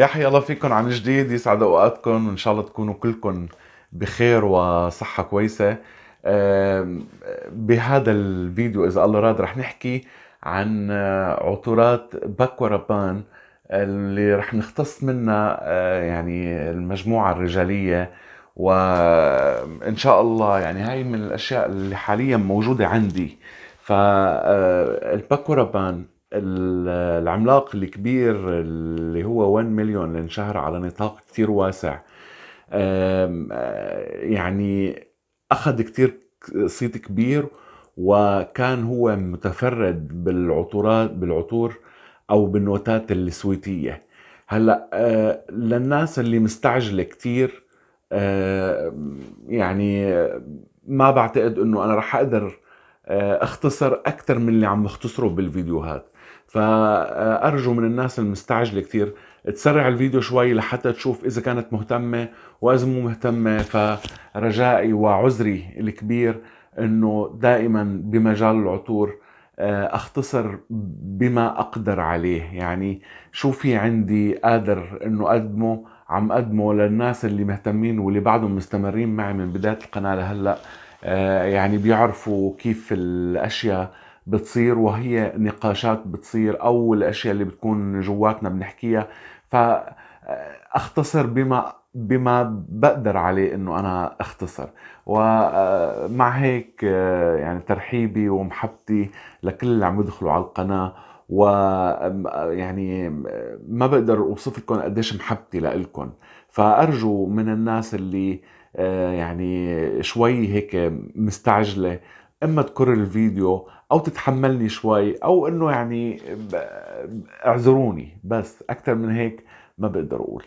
يا حي الله فيكم عن جديد يسعد اوقاتكم وان شاء الله تكونوا كلكم بخير وصحة كويسة بهذا الفيديو اذا الله راد رح نحكي عن عطورات باكورابان اللي رح نختص منها آه، يعني المجموعة الرجالية وان شاء الله يعني هاي من الاشياء اللي حاليا موجودة عندي فالباكورابان آه، العملاق الكبير اللي هو 1 مليون اللي انشهر على نطاق كثير واسع آه، يعني أخذ كثير صيت كبير وكان هو متفرد بالعطورات بالعطور أو بالنوتات السويتية هلا آه، للناس اللي مستعجلة كثير يعني ما بعتقد انه انا رح اقدر آه، اختصر اكثر من اللي عم بختصره بالفيديوهات فارجو من الناس المستعجله كثير تسرع الفيديو شوي لحتى تشوف اذا كانت مهتمه واذا مو مهتمه فرجائي وعذري الكبير انه دائما بمجال العطور آه، اختصر بما اقدر عليه يعني شو في عندي قادر انه اقدمه عم اقدمه للناس اللي مهتمين واللي بعدهم مستمرين معي من بدايه القناه لهلا آه، يعني بيعرفوا كيف الاشياء بتصير وهي نقاشات بتصير او الاشياء اللي بتكون جواتنا بنحكيها فاختصر بما بما بقدر عليه انه انا اختصر ومع آه، هيك آه، يعني ترحيبي ومحبتي لكل اللي عم يدخلوا على القناه و يعني ما بقدر اوصف لكم قديش محبتي لكم فارجو من الناس اللي آه، يعني شوي هيك مستعجله اما تكر الفيديو او تتحملني شوي او انه يعني اعذروني بس اكثر من هيك ما بقدر اقول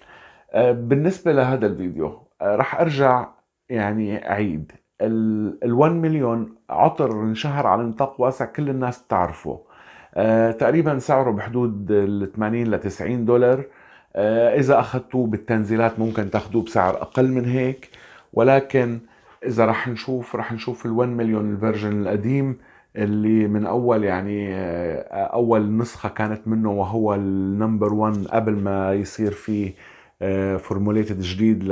آه، بالنسبه لهذا الفيديو آه، رح ارجع يعني اعيد ال1 مليون عطر انشهر على نطاق واسع كل الناس بتعرفه تقريبا سعره بحدود ال 80 ل 90 دولار اذا اخذتوه بالتنزيلات ممكن تاخذوه بسعر اقل من هيك ولكن اذا رح نشوف رح نشوف ال1 مليون الفيرجن القديم اللي من اول يعني آه، اول نسخه كانت منه وهو النمبر 1 قبل ما يصير في فورموليتد آه، جديد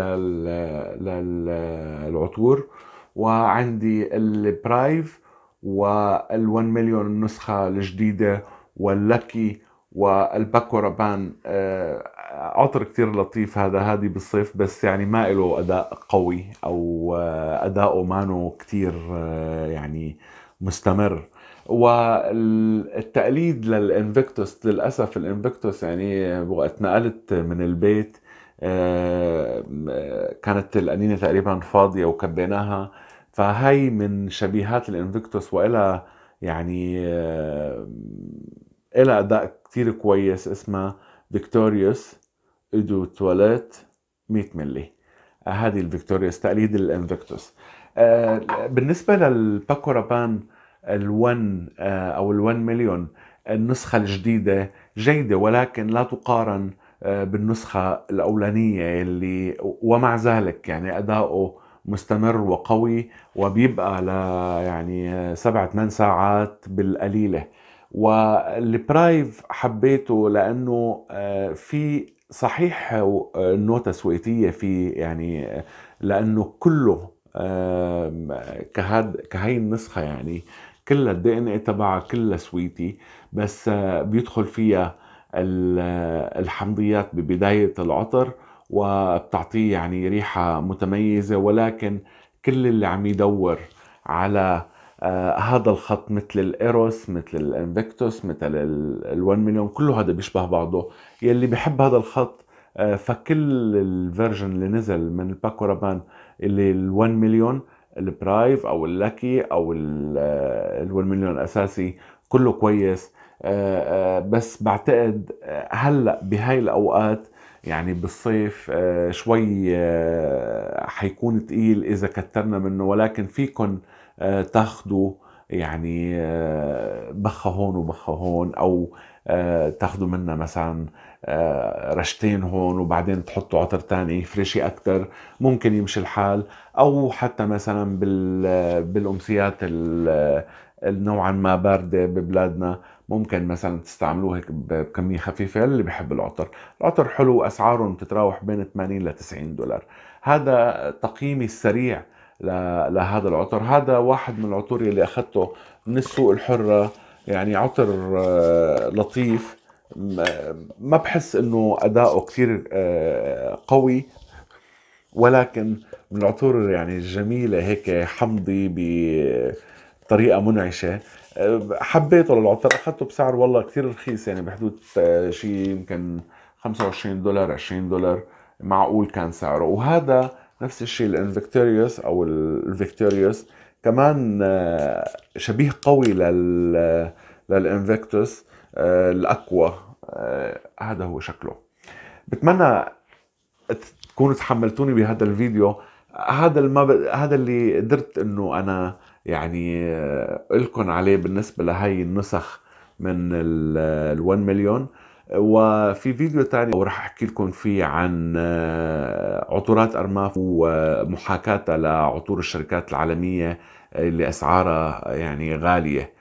للعطور وعندي البرايف وال1 مليون النسخه الجديده واللكي والباكورابان آه، عطر كتير لطيف هذا هادي بالصيف بس يعني ما له اداء قوي او آه، اداؤه مانو كتير آه، يعني مستمر والتقليد للانفكتوس للاسف الانفكتوس يعني وقت نقلت من البيت آه، كانت القنينه تقريبا فاضيه وكبيناها فهي من شبيهات الانفكتوس والها يعني إلها اداء كتير كويس اسمها فيكتوريوس ادو تواليت 100 ملي آه، هذه الفيكتوريا تقليد الانفكتوس آه، بالنسبه للباكورابان ال1 آه، او ال1 مليون النسخه الجديده جيده ولكن لا تقارن بالنسخه الاولانيه اللي ومع ذلك يعني اداؤه مستمر وقوي وبيبقى ل يعني سبع ثمان ساعات بالقليله والبرايف حبيته لانه في صحيح النوتة آه، سويتية في يعني آه، لأنه كله كهاد كهي النسخة يعني كلها الدي ان اي تبعها كلها سويتي بس آه، بيدخل فيها الحمضيات ببداية العطر وبتعطيه يعني ريحة متميزة ولكن كل اللي عم يدور على آه هذا الخط مثل الايروس مثل الانفكتوس مثل ال1 مليون كله هذا بيشبه بعضه يلي بحب هذا الخط آه فكل الفيرجن اللي نزل من الباكو رابان اللي ال1 مليون البرايف او اللاكي او ال1 مليون آه، الاساسي كله كويس آه, آه، بس بعتقد آه، هلا بهاي الاوقات يعني بالصيف شوي حيكون تقيل اذا كترنا منه ولكن فيكم آه، تاخذوا يعني آه، بخه هون وبخه هون او آه، تاخذوا منها مثلا رشتين هون وبعدين تحطوا عطر تاني فريشي اكثر ممكن يمشي الحال او حتى مثلا بالامسيات النوعا ما بارده ببلادنا ممكن مثلا تستعملوه هيك بكميه خفيفه اللي بحب العطر، العطر حلو واسعارهم بتتراوح بين 80 ل 90 دولار، هذا تقييمي السريع لهذا العطر هذا واحد من العطور اللي أخذته من السوق الحرة يعني عطر آه، لطيف ما بحس انه اداؤه كثير آه، قوي ولكن من العطور يعني الجميله هيك حمضي بطريقه منعشه آه، حبيته للعطر اخذته بسعر والله كثير رخيص يعني بحدود شيء يمكن 25 دولار 20 دولار معقول كان سعره وهذا نفس الشيء الانفكتوريوس او الفيكتوريوس كمان آه، شبيه قوي لل للانفكتوس آه، الاقوى آه، هذا هو شكله بتمنى تكونوا تحملتوني بهذا الفيديو هذا المب... هذا اللي قدرت انه انا يعني لكم عليه بالنسبه لهي النسخ من ال 1 مليون وفي فيديو ثاني وراح احكي لكم فيه عن آه، عطورات ارماف ومحاكاتها لعطور الشركات العالميه اللي اسعارها يعني غاليه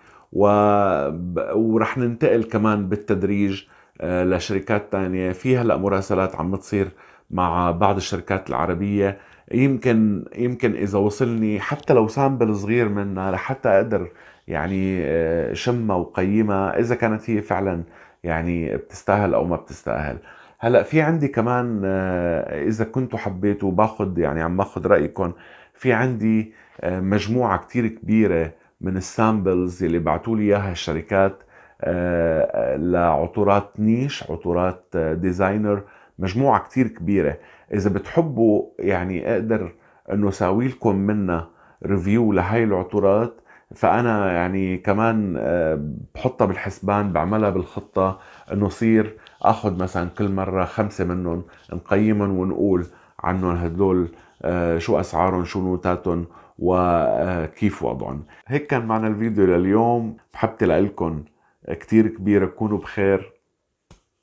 ورح ننتقل كمان بالتدريج آه، لشركات تانية في هلا مراسلات عم بتصير مع بعض الشركات العربية يمكن يمكن إذا وصلني حتى لو سامبل صغير منها لحتى أقدر يعني آه، شمها وقيمها إذا كانت هي فعلا يعني بتستاهل او ما بتستاهل هلا في عندي كمان آه، اذا كنتوا حبيتوا باخذ يعني عم باخذ رايكم في عندي آه، مجموعه كتير كبيره من السامبلز اللي بعثوا لي اياها الشركات آه، لعطورات نيش عطورات ديزاينر مجموعه كتير كبيره اذا بتحبوا يعني اقدر انه ساوي لكم منها ريفيو لهي العطورات فانا يعني كمان آه، بحطها بالحسبان بعملها بالخطه انه صير اخذ مثلا كل مره خمسه منهم نقيمهم ونقول عنهم هدول آه، شو اسعارهم شو نوتاتهم وكيف آه، وضعهم هيك كان معنا الفيديو لليوم محبتي لكم كتير كبيره كونوا بخير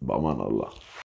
بامان الله